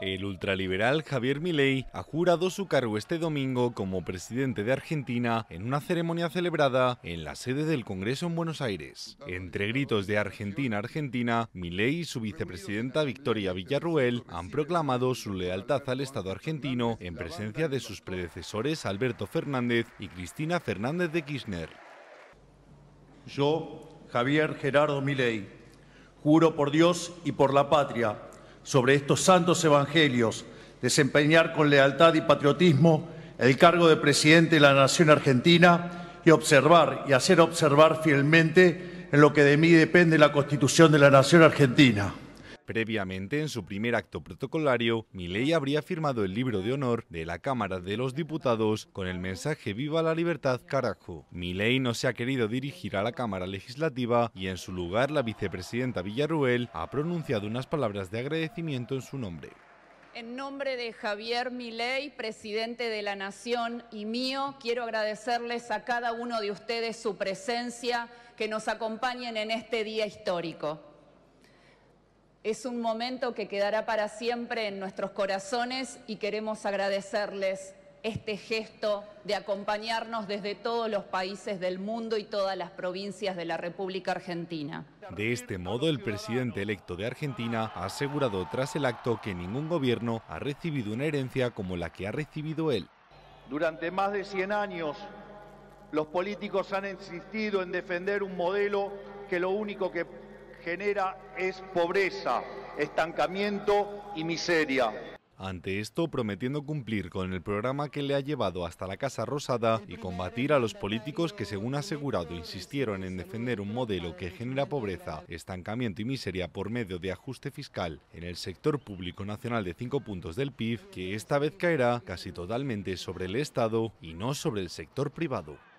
El ultraliberal Javier Milei ha jurado su cargo este domingo como presidente de Argentina en una ceremonia celebrada en la sede del Congreso en Buenos Aires. Entre gritos de Argentina, Argentina, Milei y su vicepresidenta Victoria Villarruel han proclamado su lealtad al Estado argentino en presencia de sus predecesores Alberto Fernández y Cristina Fernández de Kirchner. Yo, Javier Gerardo Milei, juro por Dios y por la patria sobre estos santos evangelios, desempeñar con lealtad y patriotismo el cargo de presidente de la Nación Argentina y observar y hacer observar fielmente en lo que de mí depende la Constitución de la Nación Argentina. Previamente, en su primer acto protocolario, Milei habría firmado el libro de honor de la Cámara de los Diputados con el mensaje Viva la libertad, carajo. Milei no se ha querido dirigir a la Cámara Legislativa y en su lugar la vicepresidenta Villarruel ha pronunciado unas palabras de agradecimiento en su nombre. En nombre de Javier Milei, presidente de la Nación y mío, quiero agradecerles a cada uno de ustedes su presencia, que nos acompañen en este día histórico. Es un momento que quedará para siempre en nuestros corazones y queremos agradecerles este gesto de acompañarnos desde todos los países del mundo y todas las provincias de la República Argentina. De este modo, el presidente electo de Argentina ha asegurado tras el acto que ningún gobierno ha recibido una herencia como la que ha recibido él. Durante más de 100 años, los políticos han insistido en defender un modelo que lo único que genera es pobreza, estancamiento y miseria. Ante esto, prometiendo cumplir con el programa que le ha llevado hasta la Casa Rosada y combatir a los políticos que, según asegurado, insistieron en defender un modelo que genera pobreza, estancamiento y miseria por medio de ajuste fiscal en el sector público nacional de cinco puntos del PIB, que esta vez caerá casi totalmente sobre el Estado y no sobre el sector privado.